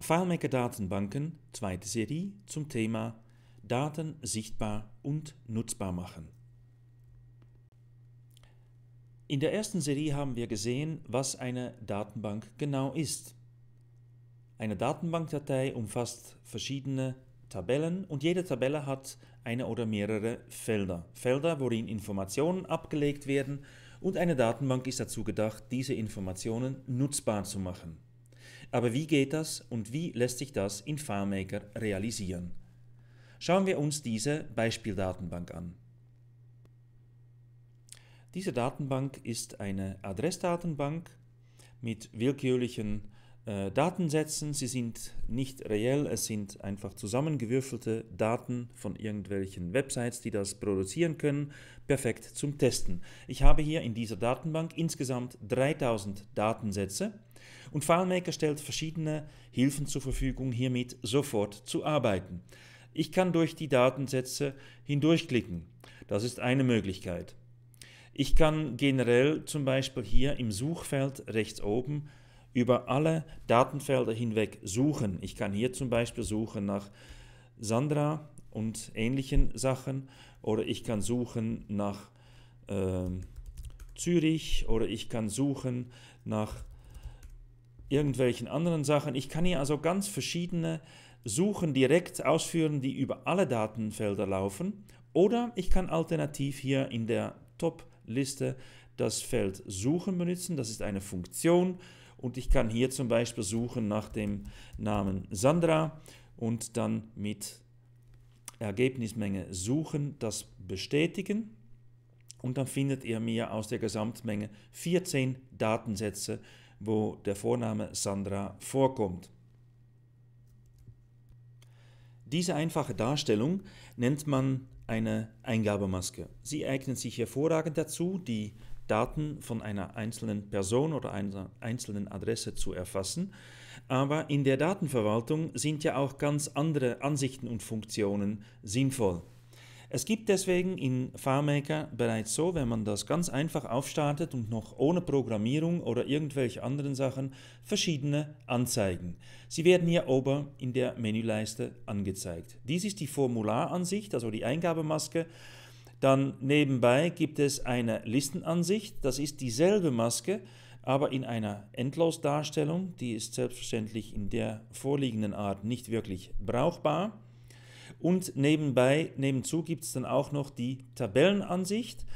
FileMaker-Datenbanken, zweite Serie zum Thema Daten sichtbar und nutzbar machen. In der ersten Serie haben wir gesehen, was eine Datenbank genau ist. Eine Datenbankdatei umfasst verschiedene Tabellen und jede Tabelle hat eine oder mehrere Felder. Felder, worin Informationen abgelegt werden und eine Datenbank ist dazu gedacht, diese Informationen nutzbar zu machen. Aber wie geht das und wie lässt sich das in FileMaker realisieren? Schauen wir uns diese Beispieldatenbank an. Diese Datenbank ist eine Adressdatenbank mit willkürlichen äh, Datensätzen. Sie sind nicht reell, es sind einfach zusammengewürfelte Daten von irgendwelchen Websites, die das produzieren können. Perfekt zum Testen. Ich habe hier in dieser Datenbank insgesamt 3000 Datensätze und FileMaker stellt verschiedene Hilfen zur Verfügung, hiermit sofort zu arbeiten. Ich kann durch die Datensätze hindurchklicken. Das ist eine Möglichkeit. Ich kann generell zum Beispiel hier im Suchfeld rechts oben über alle Datenfelder hinweg suchen. Ich kann hier zum Beispiel suchen nach Sandra und ähnlichen Sachen oder ich kann suchen nach äh, Zürich oder ich kann suchen nach irgendwelchen anderen Sachen. Ich kann hier also ganz verschiedene Suchen direkt ausführen, die über alle Datenfelder laufen. Oder ich kann alternativ hier in der Top-Liste das Feld Suchen benutzen. Das ist eine Funktion und ich kann hier zum Beispiel suchen nach dem Namen Sandra und dann mit Ergebnismenge suchen, das bestätigen und dann findet ihr mir aus der Gesamtmenge 14 Datensätze, wo der Vorname Sandra vorkommt. Diese einfache Darstellung nennt man eine Eingabemaske. Sie eignet sich hervorragend dazu, die Daten von einer einzelnen Person oder einer einzelnen Adresse zu erfassen. Aber in der Datenverwaltung sind ja auch ganz andere Ansichten und Funktionen sinnvoll. Es gibt deswegen in FileMaker bereits so, wenn man das ganz einfach aufstartet und noch ohne Programmierung oder irgendwelche anderen Sachen, verschiedene Anzeigen. Sie werden hier oben in der Menüleiste angezeigt. Dies ist die Formularansicht, also die Eingabemaske dann nebenbei gibt es eine Listenansicht. Das ist dieselbe Maske, aber in einer Endlosdarstellung. Die ist selbstverständlich in der vorliegenden Art nicht wirklich brauchbar. Und nebenbei, nebenzu gibt es dann auch noch die Tabellenansicht.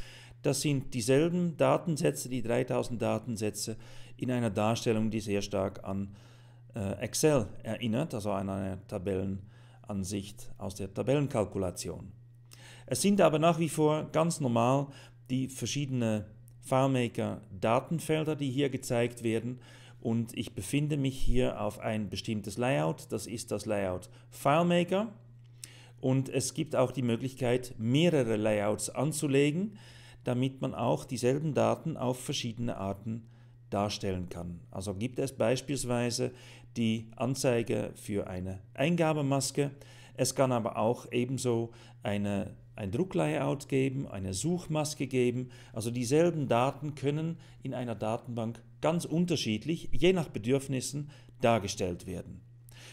Das sind dieselben Datensätze, die 3000 Datensätze in einer Darstellung, die sehr stark an äh, Excel erinnert, also an eine Tabellenansicht aus der Tabellenkalkulation. Es sind aber nach wie vor ganz normal die verschiedenen FileMaker-Datenfelder, die hier gezeigt werden. Und ich befinde mich hier auf ein bestimmtes Layout. Das ist das Layout FileMaker. Und es gibt auch die Möglichkeit, mehrere Layouts anzulegen, damit man auch dieselben Daten auf verschiedene Arten darstellen kann. Also gibt es beispielsweise die Anzeige für eine Eingabemaske. Es kann aber auch ebenso eine, ein Drucklayout geben, eine Suchmaske geben. Also dieselben Daten können in einer Datenbank ganz unterschiedlich, je nach Bedürfnissen, dargestellt werden.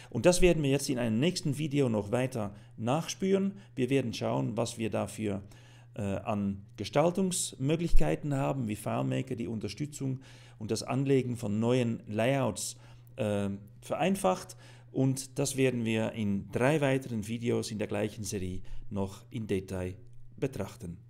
Und das werden wir jetzt in einem nächsten Video noch weiter nachspüren. Wir werden schauen, was wir dafür äh, an Gestaltungsmöglichkeiten haben, wie FileMaker die Unterstützung und das Anlegen von neuen Layouts äh, vereinfacht. Und das werden wir in drei weiteren Videos in der gleichen Serie noch in Detail betrachten.